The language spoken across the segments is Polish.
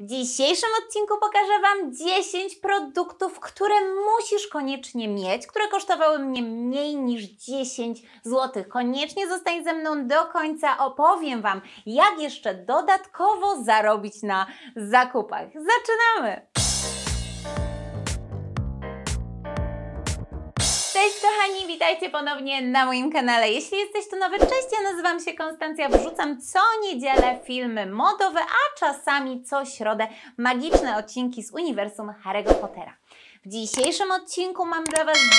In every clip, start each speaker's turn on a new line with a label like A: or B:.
A: W dzisiejszym odcinku pokażę Wam 10 produktów, które musisz koniecznie mieć, które kosztowały mnie mniej niż 10 zł. Koniecznie zostań ze mną do końca, opowiem Wam, jak jeszcze dodatkowo zarobić na zakupach. Zaczynamy! Cześć kochani, witajcie ponownie na moim kanale. Jeśli jesteś tu nowy, cześć, ja nazywam się Konstancja. Wrzucam co niedzielę filmy modowe, a czasami co środę magiczne odcinki z uniwersum Harry'ego Pottera. W dzisiejszym odcinku mam dla Was 10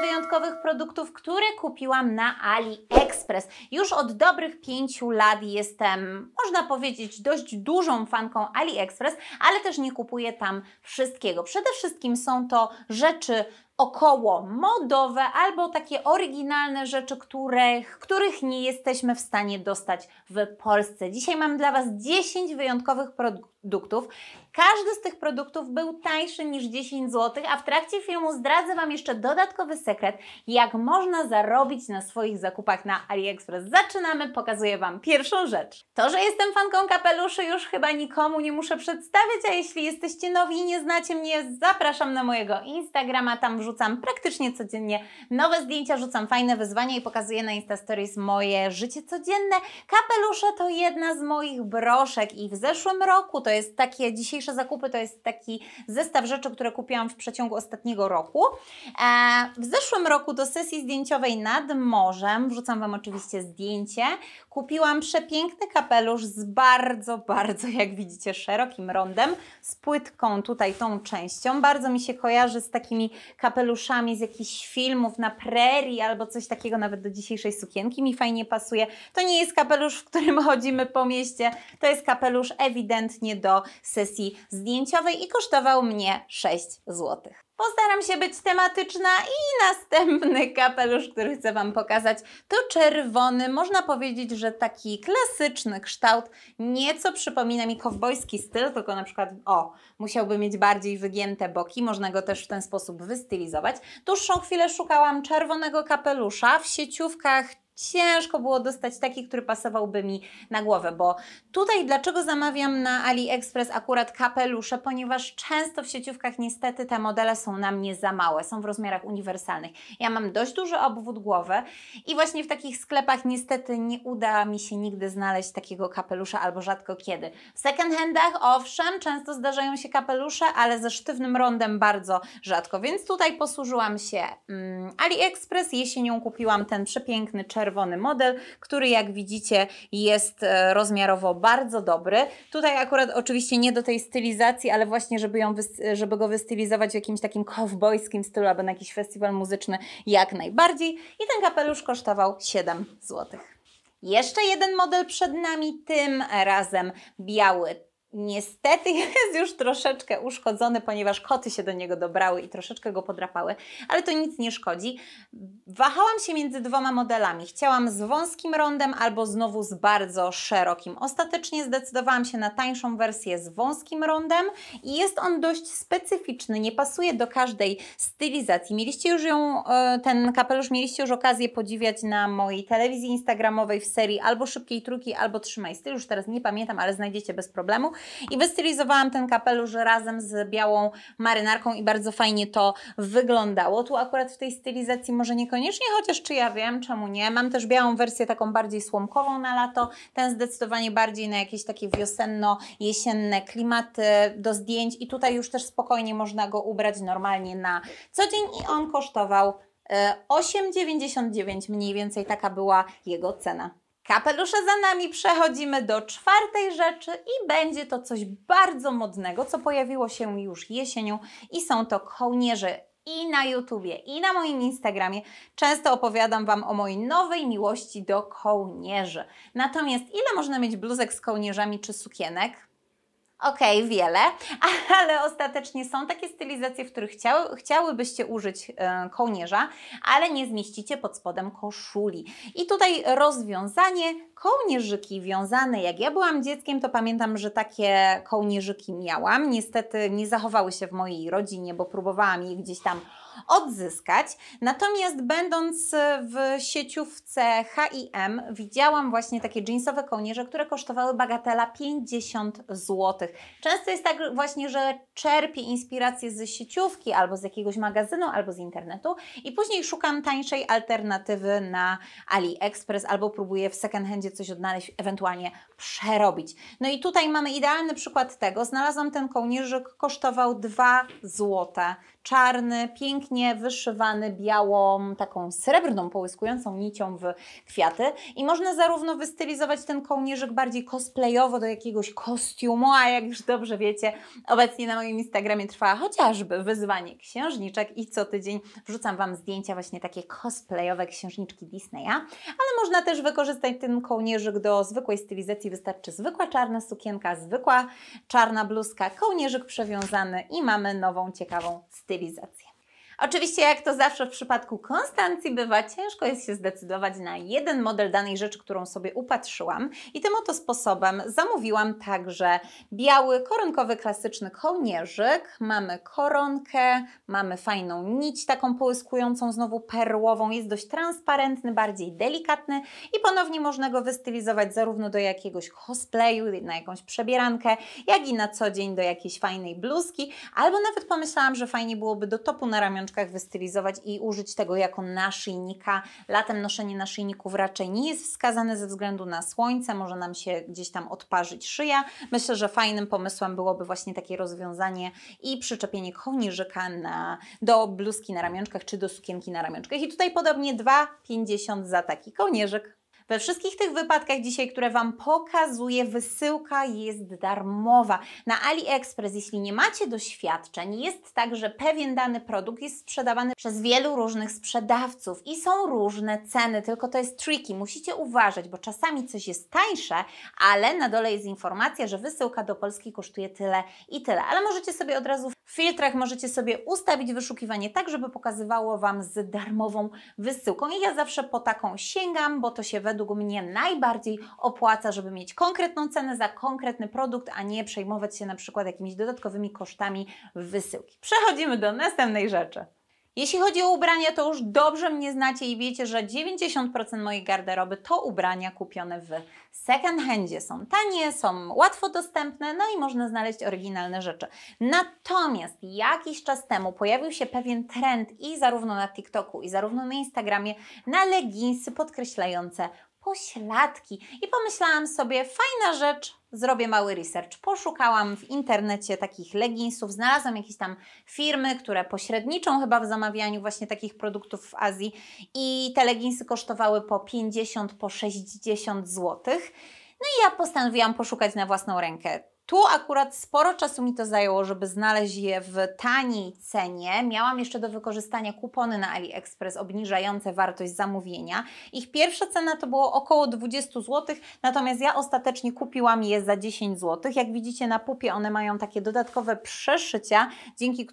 A: wyjątkowych produktów, które kupiłam na AliExpress. Już od dobrych 5 lat jestem, można powiedzieć, dość dużą fanką AliExpress, ale też nie kupuję tam wszystkiego. Przede wszystkim są to rzeczy około modowe albo takie oryginalne rzeczy, których, których nie jesteśmy w stanie dostać w Polsce. Dzisiaj mam dla Was 10 wyjątkowych produktów produktów. Każdy z tych produktów był tańszy niż 10 zł, a w trakcie filmu zdradzę Wam jeszcze dodatkowy sekret, jak można zarobić na swoich zakupach na AliExpress. Zaczynamy, pokazuję Wam pierwszą rzecz. To, że jestem fanką kapeluszy już chyba nikomu nie muszę przedstawiać, a jeśli jesteście nowi i nie znacie mnie, zapraszam na mojego Instagrama, tam wrzucam praktycznie codziennie nowe zdjęcia, rzucam fajne wyzwania i pokazuję na Insta Stories moje życie codzienne. Kapelusze to jedna z moich broszek i w zeszłym roku to jest takie, dzisiejsze zakupy to jest taki zestaw rzeczy, które kupiłam w przeciągu ostatniego roku. E, w zeszłym roku do sesji zdjęciowej nad morzem, wrzucam Wam oczywiście zdjęcie, kupiłam przepiękny kapelusz z bardzo, bardzo, jak widzicie, szerokim rondem, z płytką tutaj tą częścią. Bardzo mi się kojarzy z takimi kapeluszami z jakichś filmów na prerii albo coś takiego, nawet do dzisiejszej sukienki mi fajnie pasuje. To nie jest kapelusz, w którym chodzimy po mieście, to jest kapelusz ewidentnie do sesji zdjęciowej i kosztował mnie 6 zł. Postaram się być tematyczna i następny kapelusz, który chcę Wam pokazać, to czerwony. Można powiedzieć, że taki klasyczny kształt, nieco przypomina mi kowbojski styl, tylko na przykład, o, musiałby mieć bardziej wygięte boki, można go też w ten sposób wystylizować. Dłuższą chwilę szukałam czerwonego kapelusza w sieciówkach ciężko było dostać taki, który pasowałby mi na głowę, bo tutaj dlaczego zamawiam na AliExpress akurat kapelusze, ponieważ często w sieciówkach niestety te modele są na mnie za małe, są w rozmiarach uniwersalnych. Ja mam dość duży obwód głowy i właśnie w takich sklepach niestety nie uda mi się nigdy znaleźć takiego kapelusza albo rzadko kiedy. W second handach owszem, często zdarzają się kapelusze, ale ze sztywnym rondem bardzo rzadko, więc tutaj posłużyłam się mm, AliExpress, jesienią kupiłam ten przepiękny czerwony czerwony model, który jak widzicie jest e, rozmiarowo bardzo dobry. Tutaj akurat oczywiście nie do tej stylizacji, ale właśnie żeby, ją, żeby go wystylizować w jakimś takim kowbojskim stylu albo na jakiś festiwal muzyczny jak najbardziej. I ten kapelusz kosztował 7 zł. Jeszcze jeden model przed nami, tym razem biały niestety jest już troszeczkę uszkodzony, ponieważ koty się do niego dobrały i troszeczkę go podrapały, ale to nic nie szkodzi. Wahałam się między dwoma modelami. Chciałam z wąskim rondem albo znowu z bardzo szerokim. Ostatecznie zdecydowałam się na tańszą wersję z wąskim rondem i jest on dość specyficzny, nie pasuje do każdej stylizacji. Mieliście już ją, e, ten kapelusz mieliście już okazję podziwiać na mojej telewizji instagramowej w serii albo Szybkiej Trójki, albo Trzymaj Styl, już teraz nie pamiętam, ale znajdziecie bez problemu i wystylizowałam ten kapelusz razem z białą marynarką i bardzo fajnie to wyglądało. Tu akurat w tej stylizacji może niekoniecznie, chociaż czy ja wiem, czemu nie. Mam też białą wersję taką bardziej słomkową na lato, ten zdecydowanie bardziej na jakieś takie wiosenno-jesienne klimaty do zdjęć i tutaj już też spokojnie można go ubrać normalnie na co dzień i on kosztował 8,99 e, mniej więcej taka była jego cena kapelusze za nami, przechodzimy do czwartej rzeczy i będzie to coś bardzo modnego, co pojawiło się już jesienią i są to kołnierze i na YouTubie, i na moim Instagramie. Często opowiadam Wam o mojej nowej miłości do kołnierzy. Natomiast ile można mieć bluzek z kołnierzami czy sukienek? okej, okay, wiele, ale ostatecznie są takie stylizacje, w których chciały, chciałybyście użyć e, kołnierza, ale nie zmieścicie pod spodem koszuli. I tutaj rozwiązanie kołnierzyki wiązane. Jak ja byłam dzieckiem, to pamiętam, że takie kołnierzyki miałam. Niestety nie zachowały się w mojej rodzinie, bo próbowałam je gdzieś tam odzyskać. Natomiast będąc w sieciówce H&M widziałam właśnie takie jeansowe kołnierze, które kosztowały bagatela 50 zł. Często jest tak właśnie, że czerpię inspirację z sieciówki albo z jakiegoś magazynu, albo z internetu i później szukam tańszej alternatywy na AliExpress albo próbuję w secondhandzie coś odnaleźć, ewentualnie przerobić. No i tutaj mamy idealny przykład tego. Znalazłam ten kołnierzyk, kosztował 2 zł. Czarny, piękny pięknie wyszywany białą, taką srebrną, połyskującą nicią w kwiaty. I można zarówno wystylizować ten kołnierzyk bardziej cosplayowo do jakiegoś kostiumu, a jak już dobrze wiecie, obecnie na moim Instagramie trwa chociażby wyzwanie księżniczek i co tydzień wrzucam Wam zdjęcia właśnie takie cosplayowe księżniczki Disneya, ale można też wykorzystać ten kołnierzyk do zwykłej stylizacji. Wystarczy zwykła czarna sukienka, zwykła czarna bluzka, kołnierzyk przewiązany i mamy nową, ciekawą stylizację. Oczywiście, jak to zawsze w przypadku Konstancji bywa, ciężko jest się zdecydować na jeden model danej rzeczy, którą sobie upatrzyłam. I tym oto sposobem zamówiłam także biały, koronkowy, klasyczny kołnierzyk. Mamy koronkę, mamy fajną nić, taką połyskującą, znowu perłową. Jest dość transparentny, bardziej delikatny i ponownie można go wystylizować zarówno do jakiegoś cosplayu, na jakąś przebierankę, jak i na co dzień do jakiejś fajnej bluzki. Albo nawet pomyślałam, że fajnie byłoby do topu na ramionczku książkach wystylizować i użyć tego jako naszyjnika. Latem noszenie naszyjników raczej nie jest wskazane ze względu na słońce, może nam się gdzieś tam odparzyć szyja. Myślę, że fajnym pomysłem byłoby właśnie takie rozwiązanie i przyczepienie kołnierzyka na, do bluzki na ramionczkach czy do sukienki na ramionczkach. I tutaj podobnie 2,50 za taki kołnierzyk. We wszystkich tych wypadkach dzisiaj, które Wam pokazuję, wysyłka jest darmowa. Na AliExpress, jeśli nie macie doświadczeń, jest tak, że pewien dany produkt jest sprzedawany przez wielu różnych sprzedawców i są różne ceny, tylko to jest tricky. Musicie uważać, bo czasami coś jest tańsze, ale na dole jest informacja, że wysyłka do Polski kosztuje tyle i tyle. Ale możecie sobie od razu w filtrach możecie sobie ustawić wyszukiwanie tak, żeby pokazywało Wam z darmową wysyłką. I ja zawsze po taką sięgam, bo to się według mnie najbardziej opłaca, żeby mieć konkretną cenę za konkretny produkt, a nie przejmować się na przykład jakimiś dodatkowymi kosztami wysyłki. Przechodzimy do następnej rzeczy. Jeśli chodzi o ubrania, to już dobrze mnie znacie i wiecie, że 90% mojej garderoby to ubrania kupione w second handzie. Są tanie, są łatwo dostępne, no i można znaleźć oryginalne rzeczy. Natomiast jakiś czas temu pojawił się pewien trend i zarówno na TikToku, i zarówno na Instagramie na leginsy podkreślające pośladki. I pomyślałam sobie, fajna rzecz, zrobię mały research. Poszukałam w internecie takich leginsów, znalazłam jakieś tam firmy, które pośredniczą chyba w zamawianiu właśnie takich produktów w Azji i te leginsy kosztowały po 50, po 60 zł. No i ja postanowiłam poszukać na własną rękę tu akurat sporo czasu mi to zajęło, żeby znaleźć je w taniej cenie. Miałam jeszcze do wykorzystania kupony na AliExpress obniżające wartość zamówienia. Ich pierwsza cena to było około 20 zł, natomiast ja ostatecznie kupiłam je za 10 zł. Jak widzicie na pupie one mają takie dodatkowe przeszycia, dzięki,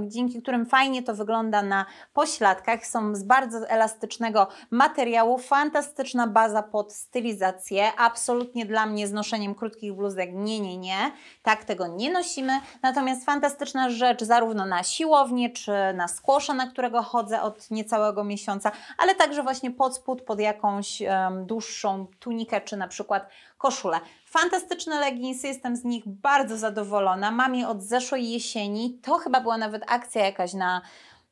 A: dzięki którym fajnie to wygląda na pośladkach. Są z bardzo elastycznego materiału, fantastyczna baza pod stylizację, absolutnie dla mnie z noszeniem krótkich bluzek nie, nie, nie tak tego nie nosimy. Natomiast fantastyczna rzecz zarówno na siłownię, czy na squasha, na którego chodzę od niecałego miesiąca, ale także właśnie pod spód, pod jakąś um, dłuższą tunikę, czy na przykład koszulę. Fantastyczne leginsy, jestem z nich bardzo zadowolona. Mam je od zeszłej jesieni. To chyba była nawet akcja jakaś na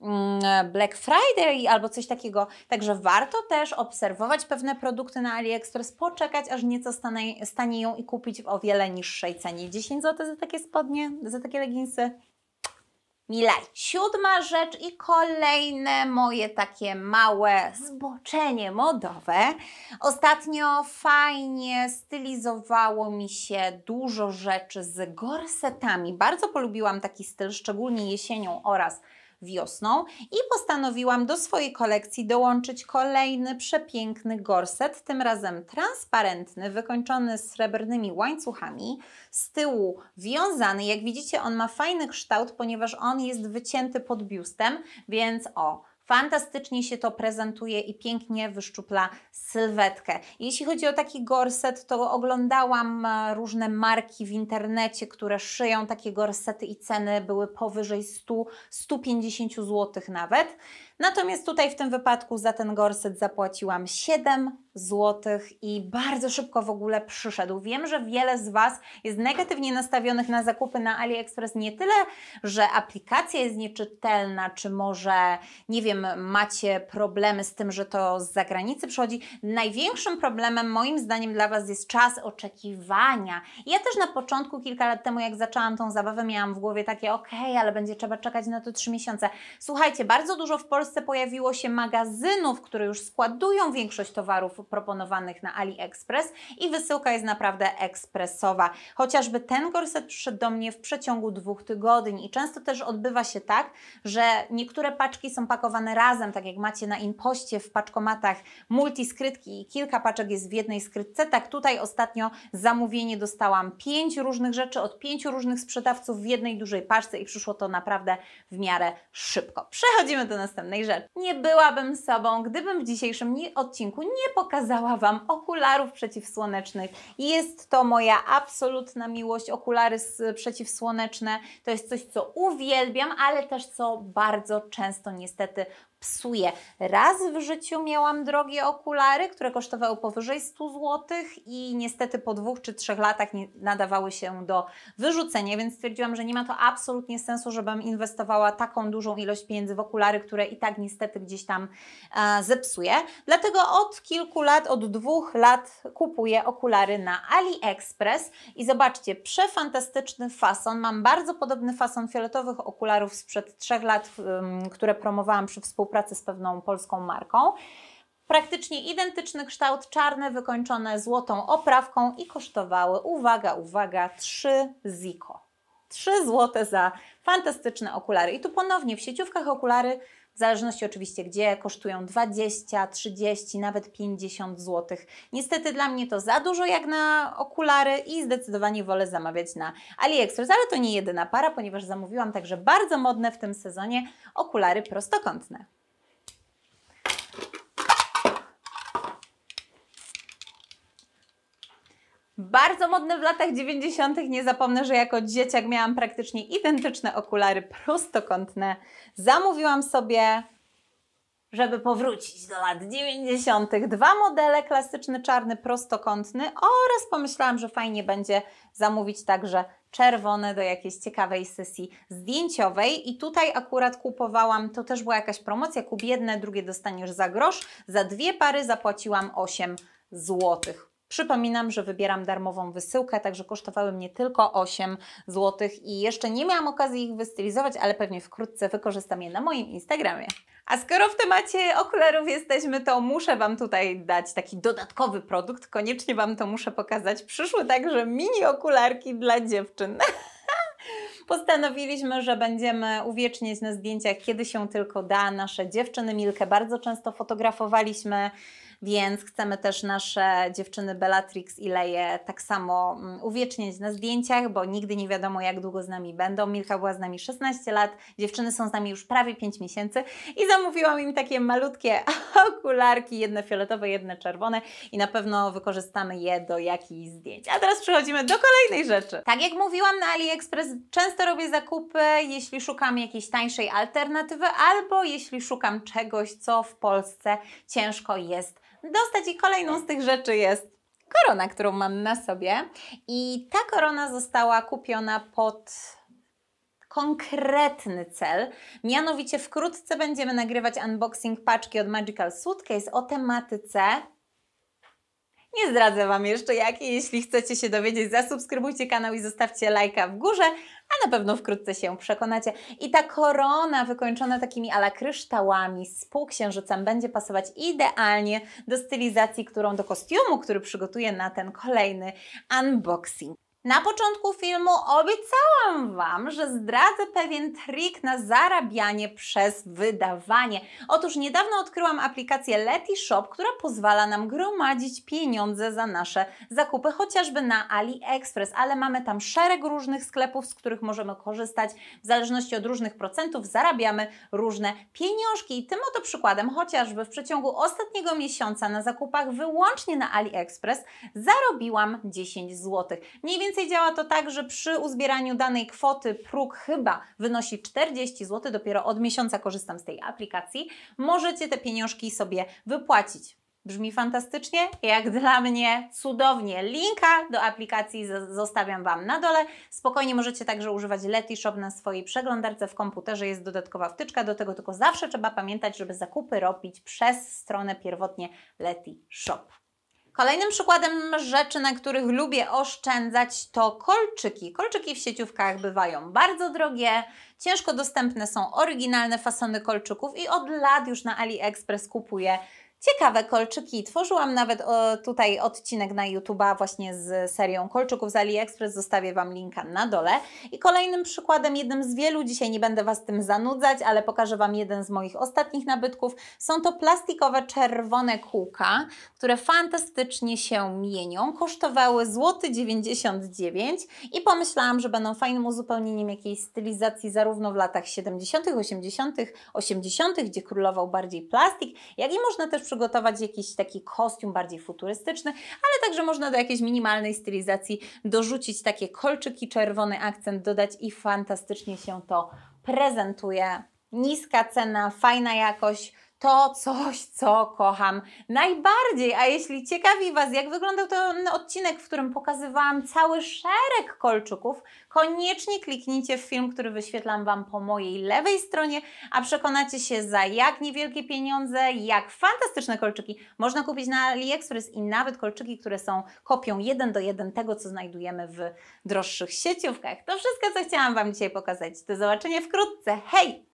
A: Mm, Black Friday albo coś takiego. Także warto też obserwować pewne produkty na AliExpress, poczekać aż nieco stanie, ją i kupić w o wiele niższej cenie. 10 zł za takie spodnie, za takie leginsy. Milaj. Siódma rzecz i kolejne moje takie małe zboczenie modowe. Ostatnio fajnie stylizowało mi się dużo rzeczy z gorsetami. Bardzo polubiłam taki styl, szczególnie jesienią oraz wiosną i postanowiłam do swojej kolekcji dołączyć kolejny przepiękny gorset, tym razem transparentny, wykończony srebrnymi łańcuchami, z tyłu wiązany. Jak widzicie on ma fajny kształt, ponieważ on jest wycięty pod biustem, więc o, Fantastycznie się to prezentuje i pięknie wyszczupla sylwetkę. Jeśli chodzi o taki gorset, to oglądałam e, różne marki w internecie, które szyją takie gorsety i ceny były powyżej 100, 150 zł nawet. Natomiast tutaj w tym wypadku za ten gorset zapłaciłam 7 złotych i bardzo szybko w ogóle przyszedł. Wiem, że wiele z Was jest negatywnie nastawionych na zakupy na AliExpress nie tyle, że aplikacja jest nieczytelna, czy może, nie wiem, macie problemy z tym, że to z zagranicy przychodzi. Największym problemem moim zdaniem dla Was jest czas oczekiwania. Ja też na początku, kilka lat temu, jak zaczęłam tą zabawę, miałam w głowie takie, okej, okay, ale będzie trzeba czekać na to trzy miesiące. Słuchajcie, bardzo dużo w Polsce pojawiło się magazynów, które już składują większość towarów proponowanych na AliExpress i wysyłka jest naprawdę ekspresowa. Chociażby ten gorset przyszedł do mnie w przeciągu dwóch tygodni i często też odbywa się tak, że niektóre paczki są pakowane razem, tak jak macie na impoście w paczkomatach multiskrytki i kilka paczek jest w jednej skrytce, tak tutaj ostatnio zamówienie dostałam pięć różnych rzeczy od pięciu różnych sprzedawców w jednej dużej paczce i przyszło to naprawdę w miarę szybko. Przechodzimy do następnej rzeczy. Nie byłabym sobą, gdybym w dzisiejszym odcinku nie pokazała pokazała Wam okularów przeciwsłonecznych. Jest to moja absolutna miłość. Okulary przeciwsłoneczne to jest coś, co uwielbiam, ale też co bardzo często niestety psuje. Raz w życiu miałam drogie okulary, które kosztowały powyżej 100 zł i niestety po dwóch czy trzech latach nie nadawały się do wyrzucenia, więc stwierdziłam, że nie ma to absolutnie sensu, żebym inwestowała taką dużą ilość pieniędzy w okulary, które i tak niestety gdzieś tam e, zepsuje. Dlatego od kilku lat, od dwóch lat kupuję okulary na AliExpress i zobaczcie, przefantastyczny fason. Mam bardzo podobny fason fioletowych okularów sprzed trzech lat, które promowałam przy współpracy współpracy z pewną polską marką. Praktycznie identyczny kształt, czarne, wykończone złotą oprawką i kosztowały, uwaga, uwaga, 3 ziko. 3 złote za fantastyczne okulary. I tu ponownie w sieciówkach okulary, w zależności oczywiście gdzie, kosztują 20, 30, nawet 50 zł. Niestety dla mnie to za dużo jak na okulary i zdecydowanie wolę zamawiać na AliExpress, ale to nie jedyna para, ponieważ zamówiłam także bardzo modne w tym sezonie okulary prostokątne. Bardzo modne w latach 90. Nie zapomnę, że jako dzieciak miałam praktycznie identyczne okulary prostokątne. Zamówiłam sobie, żeby powrócić do lat 90., dwa modele: klasyczny czarny prostokątny oraz pomyślałam, że fajnie będzie zamówić także czerwone do jakiejś ciekawej sesji zdjęciowej i tutaj akurat kupowałam, to też była jakaś promocja, kup jedne, drugie dostaniesz za grosz, za dwie pary zapłaciłam 8 złotych. Przypominam, że wybieram darmową wysyłkę, także kosztowały mnie tylko 8 zł i jeszcze nie miałam okazji ich wystylizować, ale pewnie wkrótce wykorzystam je na moim Instagramie. A skoro w temacie okularów jesteśmy, to muszę Wam tutaj dać taki dodatkowy produkt. Koniecznie Wam to muszę pokazać. Przyszły także mini okularki dla dziewczyn postanowiliśmy, że będziemy uwieczniać na zdjęciach, kiedy się tylko da, nasze dziewczyny Milkę. Bardzo często fotografowaliśmy więc chcemy też nasze dziewczyny Bellatrix i Leje tak samo mm, uwiecznić na zdjęciach, bo nigdy nie wiadomo jak długo z nami będą. Milka była z nami 16 lat, dziewczyny są z nami już prawie 5 miesięcy i zamówiłam im takie malutkie okularki, jedne fioletowe, jedne czerwone i na pewno wykorzystamy je do jakichś zdjęć. A teraz przechodzimy do kolejnej rzeczy. Tak jak mówiłam na AliExpress, często robię zakupy, jeśli szukam jakiejś tańszej alternatywy albo jeśli szukam czegoś, co w Polsce ciężko jest dostać i kolejną z tych rzeczy jest korona, którą mam na sobie. I ta korona została kupiona pod konkretny cel. Mianowicie wkrótce będziemy nagrywać unboxing paczki od Magical Suitcase o tematyce nie zdradzę Wam jeszcze jakie. Jeśli chcecie się dowiedzieć, zasubskrybujcie kanał i zostawcie lajka w górze, a na pewno wkrótce się przekonacie. I ta korona wykończona takimi ala kryształami z półksiężycem będzie pasować idealnie do stylizacji, którą do kostiumu, który przygotuję na ten kolejny unboxing. Na początku filmu obiecałam Wam, że zdradzę pewien trik na zarabianie przez wydawanie. Otóż niedawno odkryłam aplikację Leti Shop, która pozwala nam gromadzić pieniądze za nasze zakupy, chociażby na AliExpress, ale mamy tam szereg różnych sklepów, z których możemy korzystać. W zależności od różnych procentów zarabiamy różne pieniążki. I tym oto przykładem, chociażby w przeciągu ostatniego miesiąca na zakupach wyłącznie na AliExpress zarobiłam 10 zł. Mniej więcej działa to tak, że przy uzbieraniu danej kwoty próg chyba wynosi 40 zł, dopiero od miesiąca korzystam z tej aplikacji, możecie te pieniążki sobie wypłacić. Brzmi fantastycznie, jak dla mnie cudownie. Linka do aplikacji zostawiam Wam na dole. Spokojnie możecie także używać Shop na swojej przeglądarce w komputerze, jest dodatkowa wtyczka do tego, tylko zawsze trzeba pamiętać, żeby zakupy robić przez stronę pierwotnie Shop. Kolejnym przykładem rzeczy, na których lubię oszczędzać, to kolczyki. Kolczyki w sieciówkach bywają bardzo drogie, ciężko dostępne są oryginalne fasony kolczyków i od lat już na AliExpress kupuję ciekawe kolczyki. Tworzyłam nawet o, tutaj odcinek na YouTube'a właśnie z serią kolczyków z AliExpress. Zostawię Wam linka na dole. I kolejnym przykładem, jednym z wielu, dzisiaj nie będę Was tym zanudzać, ale pokażę Wam jeden z moich ostatnich nabytków. Są to plastikowe czerwone kółka, które fantastycznie się mienią. Kosztowały złoty 99 zł i pomyślałam, że będą fajnym uzupełnieniem jakiejś stylizacji zarówno w latach 70., 80., 80., gdzie królował bardziej plastik, jak i można też przygotować jakiś taki kostium bardziej futurystyczny, ale także można do jakiejś minimalnej stylizacji dorzucić takie kolczyki, czerwony akcent dodać i fantastycznie się to prezentuje. Niska cena, fajna jakość to coś, co kocham najbardziej. A jeśli ciekawi Was, jak wyglądał ten odcinek, w którym pokazywałam cały szereg kolczyków, koniecznie kliknijcie w film, który wyświetlam Wam po mojej lewej stronie, a przekonacie się za jak niewielkie pieniądze, jak fantastyczne kolczyki można kupić na AliExpress i nawet kolczyki, które są kopią jeden do jeden tego, co znajdujemy w droższych sieciówkach. To wszystko, co chciałam Wam dzisiaj pokazać. Do zobaczenia wkrótce. Hej!